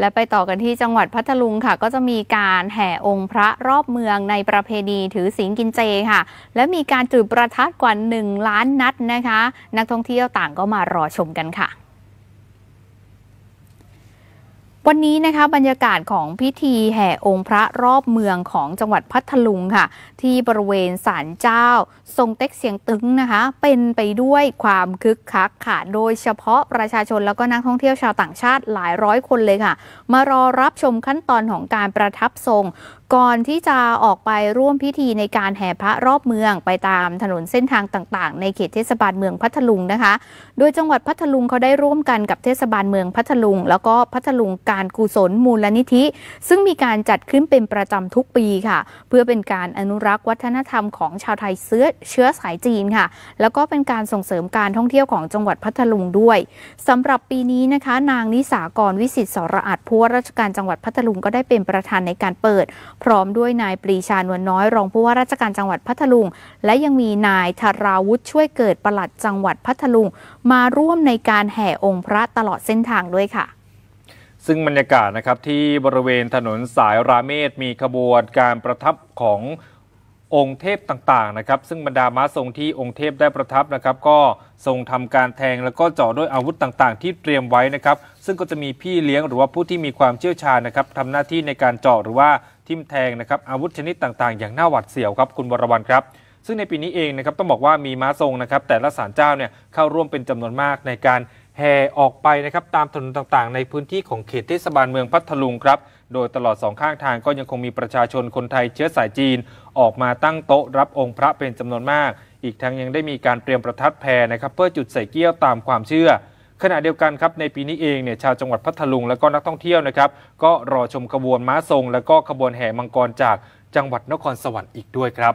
และไปต่อกันที่จังหวัดพัทลุงค่ะ ก็จะมีการแห่องค์พระรอบเมืองในประเพณีถือศีลกินเจค่ะ และมีการจุดประทัดกว่า 1 ล้านนัดนะคะ นักท่องเที่ยวต่างก็มารอชมกันค่ะวันนี้นะคะบรรยากาศของพิธีแห่องค์พระรอบเมืองของจังหวัดพัทลุงค่ะ ที่บริเวณศาลเจ้าทรงเต็กเสียงตึงนะคะ เป็นไปด้วยความคึกคักค่ะ โดยเฉพาะประชาชนแล้วก็นักท่องเที่ยวชาวต่างชาติหลายร้อยคนเลยค่ะ มารอรับชมขั้นตอนของการประทับทรงก่อนที่จะออกไปร่วมพิธีในการแห่พระรอบเมืองไปตามถนนเส้นทางต่าง ๆ ในเขตเทศบาลเมืองพัทลุงนะคะ โดยจังหวัดพัทลุงเขาได้ร่วมกันกับเทศบาลเมืองพัทลุง แล้วก็พัทลุงการกุศลมูลนิธิ ซึ่งมีการจัดขึ้นเป็นประจำทุกปีค่ะ เพื่อเป็นการอนุรักษ์วัฒนธรรมของชาวไทยเสื้อ เชื้อสายจีนค่ะ แล้วก็เป็นการส่งเสริมการท่องเที่ยวของจังหวัดพัทลุงด้วย สำหรับปีนี้นะคะ นางนิสากรวิสิตสระอัดผู้ว่าราชการจังหวัดพัทลุงก็ได้เป็นประธานในการเปิดพร้อมด้วยนายปรีชานวลน้อยรองผู้ว่าราชการจังหวัดพัทลุง และยังมีนายธาราวุฒิช่วยเกิดประหลัดจังหวัดพัทลุง มาร่วมในการแห่องค์พระตลอดเส้นทางด้วยค่ะ ซึ่งบรรยากาศนะครับที่บริเวณถนนสายราเมศ มีขบวนการประทับขององค์เทพต่าง ๆ นะครับ ซึ่งบรรดาม้าทรงที่องค์เทพได้ประทับนะครับ ก็ทรงทำการแทงแล้วก็เจาะด้วยอาวุธต่าง ๆ ที่เตรียมไว้นะครับซึ่งก็จะมีพี่เลี้ยงหรือว่าผู้ที่มีความเชี่ยวชาญนะครับทำหน้าที่ในการเจาะหรือว่าทิ่มแทงนะครับอาวุธชนิดต่าง ๆ อย่างน่าหวัดเสียวครับคุณวรวรรณครับ ซึ่งในปีนี้เองนะครับต้องบอกว่ามีม้าทรงนะครับแต่ละศาลเจ้าเนี่ยเข้าร่วมเป็นจำนวนมากในการแห่ออกไปนะครับตามถนนต่างๆ ในพื้นที่ของเขตเทศบาลเมืองพัทลุงครับ โดยตลอดสองข้างทางก็ยังคงมีประชาชนคนไทยเชื้อสายจีน ออกมาตั้งโต๊ะรับองค์พระเป็นจำนวนมาก อีกทั้งยังได้มีการเตรียมประทัดแพรนะครับเพื่อจุดใส่เกี้ยวตามความเชื่อ ขณะเดียวกันครับในปีนี้เองเนี่ยชาวจังหวัดพัทลุงและก็นักท่องเที่ยวนะครับ ก็รอชมขบวนม้าทรง และก็ขบวนแห่มังกรจากจังหวัดนครสวรรค์อีกด้วยครับ